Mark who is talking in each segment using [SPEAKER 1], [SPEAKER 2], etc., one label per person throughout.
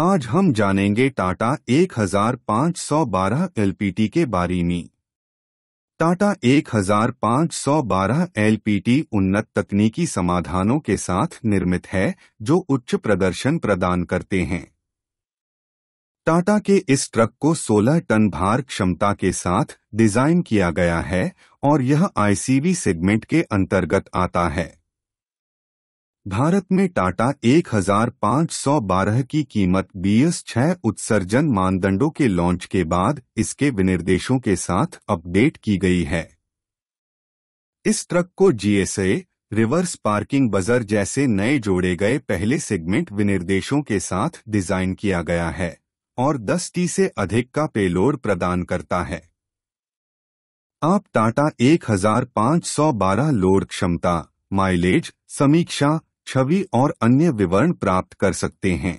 [SPEAKER 1] आज हम जानेंगे टाटा 1512 एलपीटी के बारे में टाटा 1512 एलपीटी उन्नत तकनीकी समाधानों के साथ निर्मित है जो उच्च प्रदर्शन प्रदान करते हैं टाटा के इस ट्रक को 16 टन भार क्षमता के साथ डिजाइन किया गया है और यह आईसीबी सेगमेंट के अंतर्गत आता है भारत में टाटा 1512 की कीमत बीएस छह उत्सर्जन मानदंडों के लॉन्च के बाद इसके विनिर्देशों के साथ अपडेट की गई है इस ट्रक को जीएसए रिवर्स पार्किंग बजर जैसे नए जोड़े गए पहले सेगमेंट विनिर्देशों के साथ डिजाइन किया गया है और 10 टी से अधिक का पेलोड प्रदान करता है आप टाटा 1512 लोड क्षमता माइलेज समीक्षा छवि और अन्य विवरण प्राप्त कर सकते हैं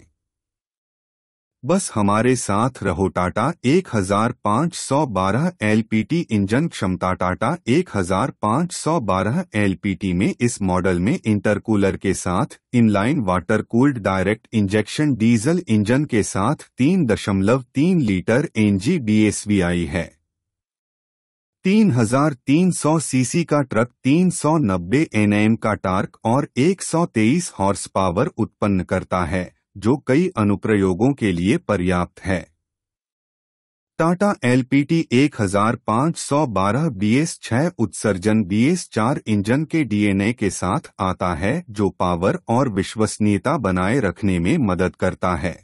[SPEAKER 1] बस हमारे साथ रहो टाटा 1512 एलपीटी इंजन क्षमता टाटा 1512 एलपीटी में इस मॉडल में इंटरकूलर के साथ inline water cooled direct injection diesel engine के साथ 3.3 लीटर एनजी आई है 3,300 सीसी का ट्रक 390 एनएम का टार्क और 123 हॉर्स पावर उत्पन्न करता है जो कई अनुप्रयोगों के लिए पर्याप्त है टाटा एलपीटी 1512 बीएस 6 उत्सर्जन बीएस 4 इंजन के डीएनए के साथ आता है जो पावर और विश्वसनीयता बनाए रखने में मदद करता है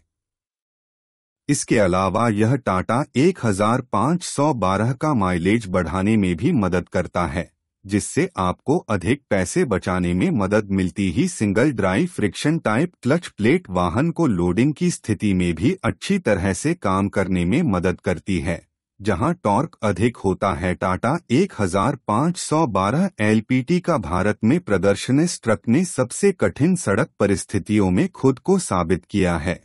[SPEAKER 1] इसके अलावा यह टाटा 1512 का माइलेज बढ़ाने में भी मदद करता है जिससे आपको अधिक पैसे बचाने में मदद मिलती ही single drive friction type clutch plate वाहन को लोडिंग की स्थिति में भी अच्छी तरह से काम करने में मदद करती है जहां टॉर्क अधिक होता है टाटा 1512 एलपीटी का भारत में प्रदर्शन ट्रक ने सबसे कठिन सड़क परिस्थितियों में खुद को साबित किया है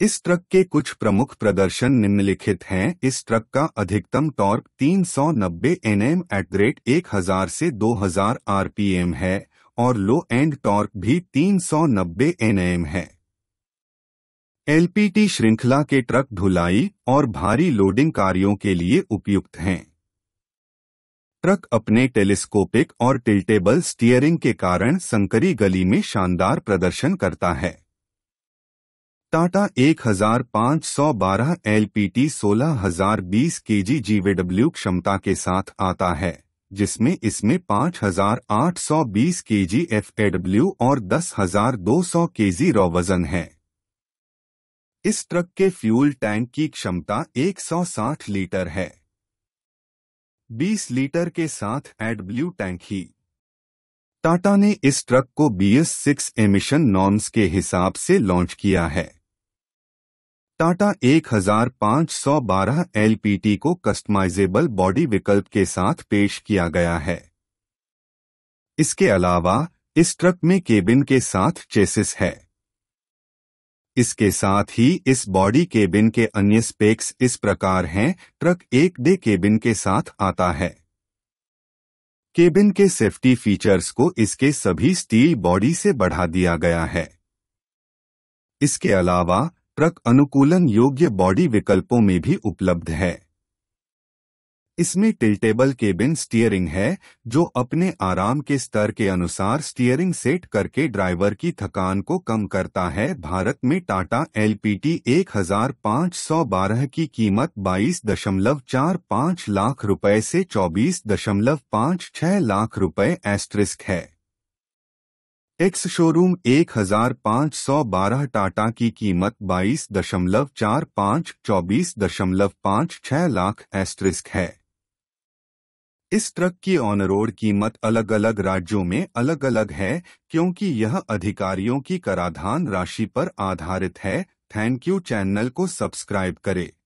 [SPEAKER 1] इस ट्रक के कुछ प्रमुख प्रदर्शन निम्नलिखित हैं इस ट्रक का अधिकतम टॉर्क 390 सौ नब्बे एन एम एट रेट एक हजार से 2000 आरपीएम है और लो एंड टॉर्क भी 390 सौ नब्बे एन एम है एलपीटी श्रृंखला के ट्रक ढुलाई और भारी लोडिंग कार्यों के लिए उपयुक्त हैं ट्रक अपने टेलीस्कोपिक और टिल्टेबल स्टीयरिंग के कारण संकरी गली में शानदार प्रदर्शन करता है टाटा 1512 एलपीटी 16020 केजी जीवीडब्ल्यू क्षमता के साथ आता है जिसमें इसमें 5820 केजी एफएडब्ल्यू और 10200 केजी रॉ वजन है इस ट्रक के फ्यूल टैंक की क्षमता 160 लीटर है 20 लीटर के साथ एडब्ल्यू टैंक ही टाटा ने इस ट्रक को B S six emission norms के हिसाब से लॉन्च किया है टाटा 1512 एलपीटी को कस्टमाइजेबल बॉडी विकल्प के साथ पेश किया गया है इसके अलावा इस ट्रक में केबिन के साथ चेसिस है इसके साथ ही इस बॉडी केबिन के अन्य स्पेक्स इस प्रकार हैं ट्रक एक डे केबिन के साथ आता है केबिन के सेफ्टी फीचर्स को इसके सभी स्टील बॉडी से बढ़ा दिया गया है इसके अलावा ट्रक अनुकूलन योग्य बॉडी विकल्पों में भी उपलब्ध है इसमें टिल्टेबल केबिन स्टीयरिंग है जो अपने आराम के स्तर के अनुसार स्टीयरिंग सेट करके ड्राइवर की थकान को कम करता है भारत में टाटा एलपीटी 1512 की कीमत 22.45 लाख रुपए से 24.56 लाख रुपए एस्ट्रिस्क है एक्स शोरूम 1512 टाटा की कीमत बाईस दशमलव चार पाँच चौबीस दशमलव पाँच छह लाख एस्ट्रिस्क है इस ट्रक की ऑन रोड कीमत अलग अलग राज्यों में अलग अलग है क्योंकि यह अधिकारियों की कराधान राशि पर आधारित है थैंक यू चैनल को सब्सक्राइब करें